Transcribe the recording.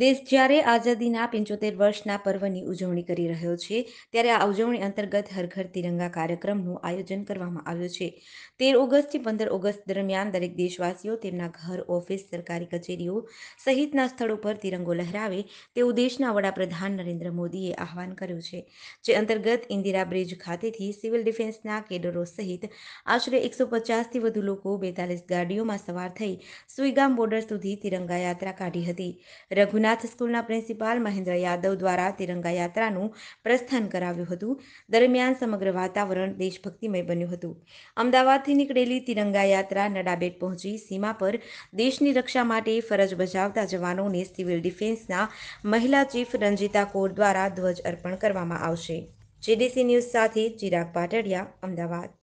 દેશ જ્યારે આઝાદીના પંચોતેર વર્ષના પર્વની ઉજવણી કરી રહ્યો છે ત્યારે આ ઉજવણી અંતર્ગત હર ઘર તિરંગા કાર્યક્રમનું આયોજન કરવામાં આવ્યું છે તેર ઓગસ્ટથી પંદર ઓગસ્ટ દરમિયાન દરેક દેશવાસીઓ તેમના ઘર ઓફિસ સરકારી કચેરીઓ સહિતના સ્થળો પર તિરંગો લહેરાવે તેવું દેશના વડાપ્રધાન નરેન્દ્ર મોદીએ આહવાન કર્યું છે જે અંતર્ગત ઇન્દિરા બ્રિજ ખાતેથી સિવિલ ડિફેન્સના કેડરો સહિત આશરે એકસો પચાસથી વધુ લોકો બેતાલીસ ગાડીઓમાં સવાર થઈ સુઈગામ બોર્ડર સુધી તિરંગા યાત્રા કાઢી હતી રઘુના જગન્નાથ સ્કૂલના પ્રિન્સિપાલ મહેન્દ્ર યાદવ દ્વારા તિરંગા યાત્રાનું પ્રસ્થાન કરાવ્યું હતું દરમિયાન સમગ્ર વાતાવરણ દેશભક્તિમય બન્યું હતું અમદાવાદથી નીકળેલી તિરંગા યાત્રા નડાબેટ પહોંચી સીમા પર દેશની રક્ષા માટે ફરજ બજાવતા જવાનોને સિવિલ ડિફેન્સના મહિલા ચીફ રંજીતા કોર દ્વારા ધ્વજ અર્પણ કરવામાં આવશે જીડીસી ન્યૂઝ સાથે ચિરાગ પાટડિયા અમદાવાદ